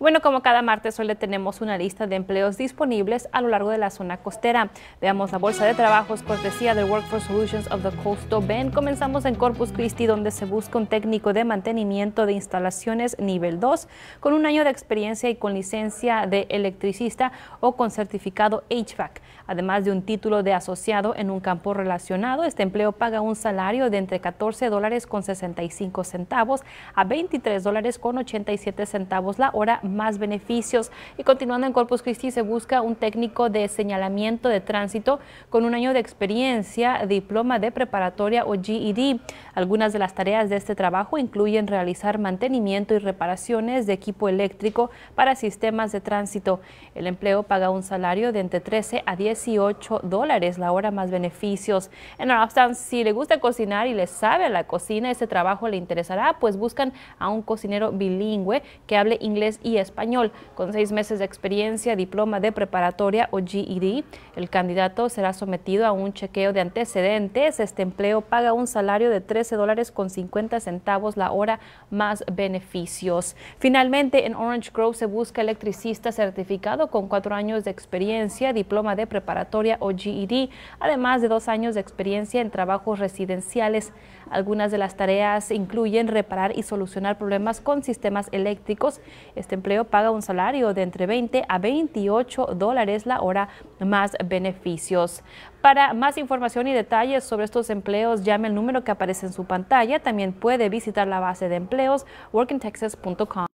Bueno, como cada martes, suele le tenemos una lista de empleos disponibles a lo largo de la zona costera. Veamos la bolsa de trabajos cortesía de Workforce Solutions of the Coastal Bend. Comenzamos en Corpus Christi, donde se busca un técnico de mantenimiento de instalaciones nivel 2 con un año de experiencia y con licencia de electricista o con certificado HVAC, además de un título de asociado en un campo relacionado. Este empleo paga un salario de entre $14.65 dólares a $23.87 dólares la hora más beneficios. Y continuando en Corpus Christi se busca un técnico de señalamiento de tránsito con un año de experiencia, diploma de preparatoria o GED. Algunas de las tareas de este trabajo incluyen realizar mantenimiento y reparaciones de equipo eléctrico para sistemas de tránsito. El empleo paga un salario de entre 13 a 18 dólares la hora más beneficios. En Arabstown, si le gusta cocinar y le sabe a la cocina, este trabajo le interesará, pues buscan a un cocinero bilingüe que hable inglés y español. Con seis meses de experiencia, diploma de preparatoria o GED, el candidato será sometido a un chequeo de antecedentes. Este empleo paga un salario de 13 dólares con 50 centavos la hora más beneficios. Finalmente, en Orange Grove se busca electricista certificado con cuatro años de experiencia, diploma de preparatoria o GED, además de dos años de experiencia en trabajos residenciales. Algunas de las tareas incluyen reparar y solucionar problemas con sistemas eléctricos. Este empleo paga un salario de entre 20 a 28 dólares la hora más beneficios. Para más información y detalles sobre estos empleos, llame el número que aparece en su pantalla. También puede visitar la base de empleos workingtexas.com.